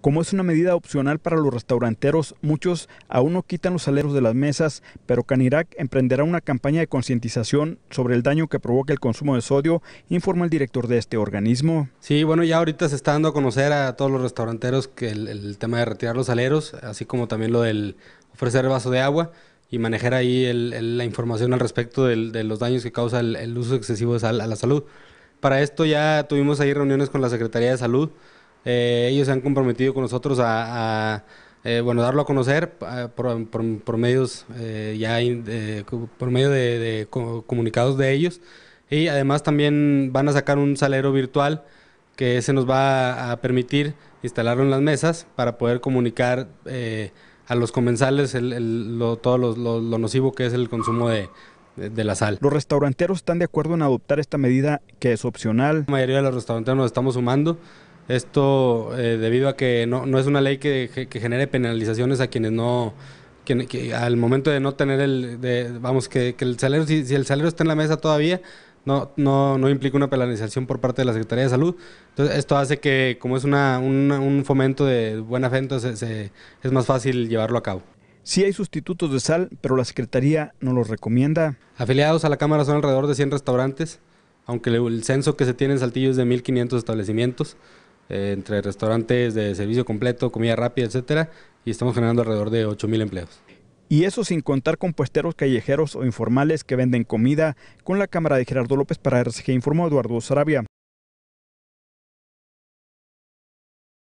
Como es una medida opcional para los restauranteros, muchos aún no quitan los aleros de las mesas, pero Canirac emprenderá una campaña de concientización sobre el daño que provoca el consumo de sodio, informa el director de este organismo. Sí, bueno, ya ahorita se está dando a conocer a todos los restauranteros que el, tema de retirar los aleros, así como también lo del ofrecer vaso de agua y manejar ahí la información al respecto de los daños que causa el, uso excesivo de sal a la salud. Para esto ya tuvimos ahí reuniones con la Secretaría de Salud eh, ellos se han comprometido con nosotros a, eh, bueno, darlo a conocer eh, por, medios ya por medio de, comunicados de ellos y además también van a sacar un salero virtual que se nos va a permitir instalarlo en las mesas para poder comunicar a los comensales lo, todo lo, nocivo que es el consumo de, de, de, la sal. ¿Los restauranteros están de acuerdo en adoptar esta medida que es opcional? La mayoría de los restauranteros nos estamos sumando. Esto eh, debido a que no, no, es una ley que, que genere penalizaciones a quienes no, que, al momento de no tener el, vamos, que, que, el salario, si, el salario está en la mesa todavía, no, no, no implica una penalización por parte de la Secretaría de Salud. Entonces, esto hace que, como es una, un fomento de buena fe, entonces se, eh, es más fácil llevarlo a cabo. Sí hay sustitutos de sal, pero la Secretaría no los recomienda. Afiliados a la Cámara son alrededor de 100 restaurantes, aunque el censo que se tiene en Saltillo es de 1.500 establecimientos. Eh, entre restaurantes de servicio completo, comida rápida, etcétera, y estamos generando alrededor de mil empleos. Y eso sin contar con puesteros callejeros o informales que venden comida. Con la cámara de Gerardo López para RCG informó Eduardo Sarabia.